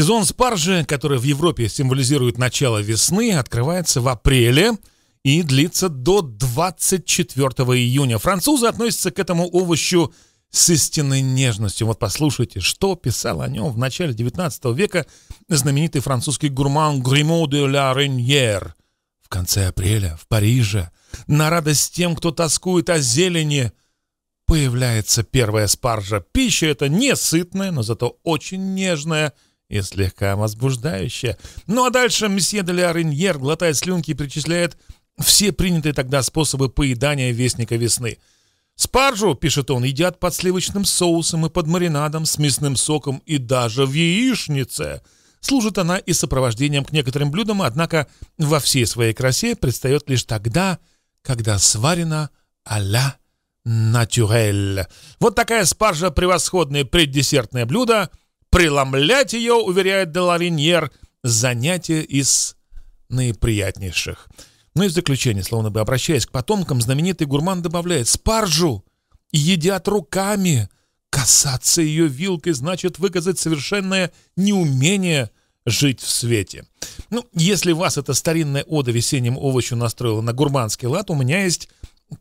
Сезон спаржи, который в Европе символизирует начало весны, открывается в апреле и длится до 24 июня. Французы относятся к этому овощу с истинной нежностью. Вот послушайте, что писал о нем в начале 19 века знаменитый французский гурман Гримо де ла Реньер. В конце апреля в Париже на радость тем, кто тоскует о зелени, появляется первая спаржа. Пища эта не сытная, но зато очень нежная – и слегка возбуждающее. Ну а дальше месье де Леориньер глотает слюнки и перечисляет все принятые тогда способы поедания вестника весны. «Спаржу, — пишет он, — едят под сливочным соусом и под маринадом, с мясным соком и даже в яичнице. Служит она и сопровождением к некоторым блюдам, однако во всей своей красе предстает лишь тогда, когда сварена а-ля натюрель. Вот такая спаржа — превосходное преддесертное блюдо — Преломлять ее, уверяет Делариньер, занятие из наиприятнейших. Ну и в заключение, словно бы обращаясь к потомкам, знаменитый гурман добавляет «Спаржу едят руками». Касаться ее вилкой значит выказать совершенное неумение жить в свете. Ну, если вас эта старинная ода весенним овощу настроила на гурманский лад, у меня есть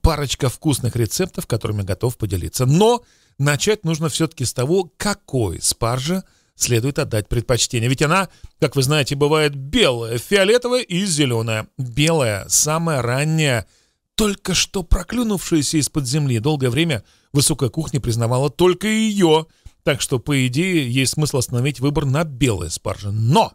парочка вкусных рецептов, которыми готов поделиться. Но начать нужно все-таки с того, какой спаржа следует отдать предпочтение. Ведь она, как вы знаете, бывает белая, фиолетовая и зеленая. Белая – самая ранняя, только что проклюнувшаяся из-под земли. Долгое время высокая кухня признавала только ее. Так что, по идее, есть смысл остановить выбор на белые спаржи. Но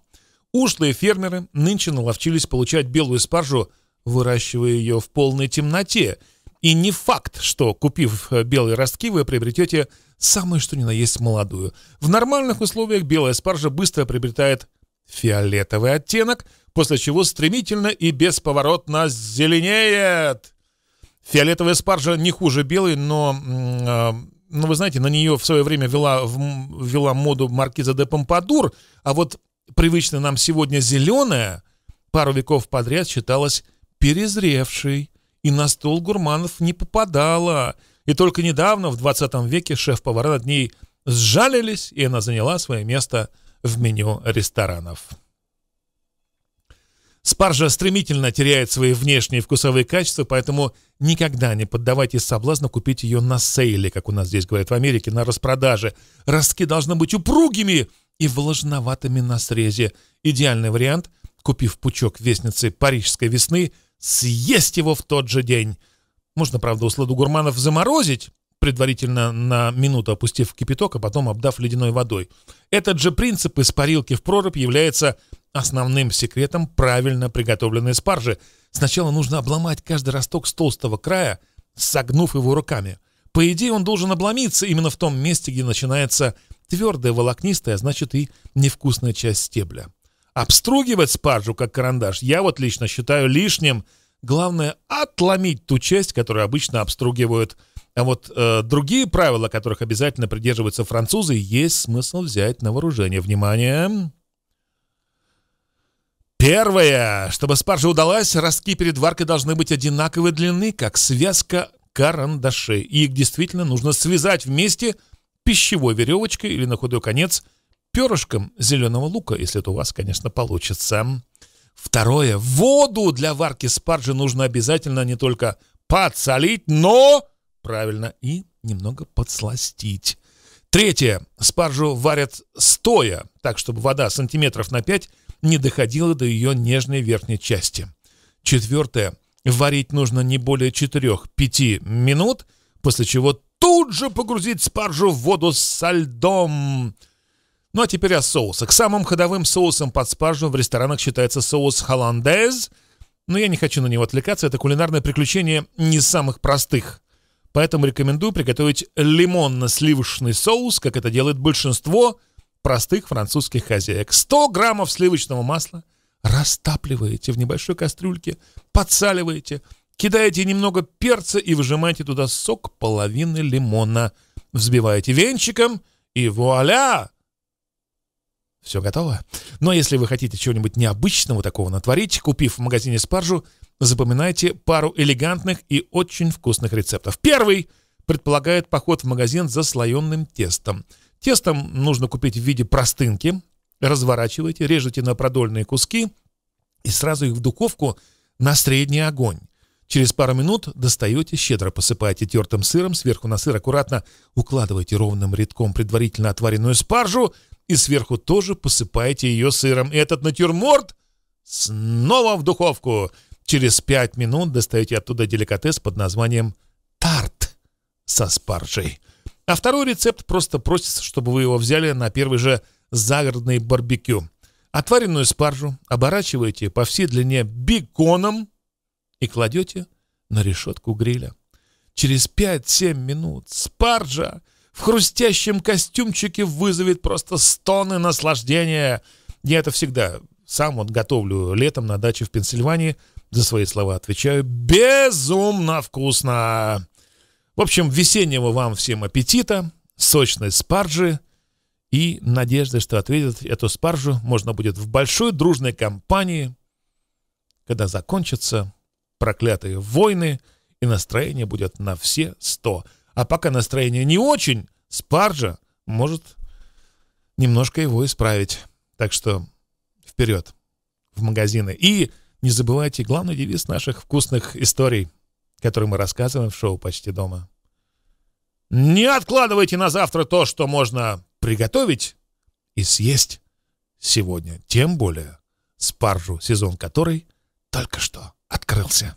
ушлые фермеры нынче наловчились получать белую спаржу, выращивая ее в полной темноте – и не факт, что, купив э, белые ростки, вы приобретете самое что ни на есть молодую. В нормальных условиях белая спаржа быстро приобретает фиолетовый оттенок, после чего стремительно и бесповоротно зеленеет. Фиолетовая спаржа не хуже белой, но а, ну, вы знаете, на нее в свое время вела, вела моду маркиза де Помпадур, а вот привычная нам сегодня зеленая пару веков подряд считалась перезревшей и на стол гурманов не попадала. И только недавно, в 20 веке, шеф-повара над ней сжалились, и она заняла свое место в меню ресторанов. Спаржа стремительно теряет свои внешние вкусовые качества, поэтому никогда не поддавайтесь соблазну купить ее на сейле, как у нас здесь говорят в Америке, на распродаже. Ростки должны быть упругими и влажноватыми на срезе. Идеальный вариант, купив пучок вестницы парижской весны – съесть его в тот же день. Можно, правда, у сладу гурманов заморозить, предварительно на минуту опустив в кипяток, а потом обдав ледяной водой. Этот же принцип из парилки в прорубь является основным секретом правильно приготовленной спаржи. Сначала нужно обломать каждый росток с толстого края, согнув его руками. По идее, он должен обломиться именно в том месте, где начинается твердая, волокнистая, значит и невкусная часть стебля. Обстругивать спаржу, как карандаш, я вот лично считаю лишним. Главное — отломить ту часть, которую обычно обстругивают. А вот э, другие правила, которых обязательно придерживаются французы, есть смысл взять на вооружение. Внимание! Первое. Чтобы спаржа удалась, ростки перед варкой должны быть одинаковой длины, как связка карандашей. их действительно нужно связать вместе пищевой веревочкой или на худой конец перышком зеленого лука, если это у вас, конечно, получится. Второе. Воду для варки спаржи нужно обязательно не только подсолить, но, правильно, и немного подсластить. Третье. Спаржу варят стоя, так, чтобы вода сантиметров на 5 не доходила до ее нежной верхней части. Четвертое. Варить нужно не более 4-5 минут, после чего тут же погрузить спаржу в воду со льдом. Ну а теперь о соусах. Самым ходовым соусом под спаржу в ресторанах считается соус холландез, но я не хочу на него отвлекаться, это кулинарное приключение не самых простых. Поэтому рекомендую приготовить лимонно-сливочный соус, как это делает большинство простых французских хозяек. 100 граммов сливочного масла растапливаете в небольшой кастрюльке, подсаливаете, кидаете немного перца и выжимаете туда сок половины лимона. Взбиваете венчиком и вуаля! Все готово? Но если вы хотите чего-нибудь необычного такого натворить, купив в магазине спаржу, запоминайте пару элегантных и очень вкусных рецептов. Первый предполагает поход в магазин за слоенным тестом. Тестом нужно купить в виде простынки, разворачивайте, режете на продольные куски и сразу их в духовку на средний огонь. Через пару минут достаете, щедро посыпаете тертым сыром, сверху на сыр аккуратно укладываете ровным рядком предварительно отваренную спаржу – и сверху тоже посыпайте ее сыром. И этот натюрморт снова в духовку. Через пять минут достаете оттуда деликатес под названием тарт со спаржей. А второй рецепт просто просится, чтобы вы его взяли на первый же загородный барбекю. Отваренную спаржу оборачиваете по всей длине беконом и кладете на решетку гриля. Через 5-7 минут спаржа в хрустящем костюмчике вызовет просто стоны наслаждения. Я это всегда сам вот готовлю летом на даче в Пенсильвании. За свои слова отвечаю. Безумно вкусно! В общем, весеннего вам всем аппетита, сочной спаржи и надежды, что ответят эту спаржу можно будет в большой дружной компании, когда закончатся проклятые войны, и настроение будет на все сто. А пока настроение не очень, спаржа может немножко его исправить. Так что вперед в магазины. И не забывайте главный девиз наших вкусных историй, которые мы рассказываем в шоу «Почти дома». Не откладывайте на завтра то, что можно приготовить и съесть сегодня. Тем более спаржу, сезон которой только что открылся.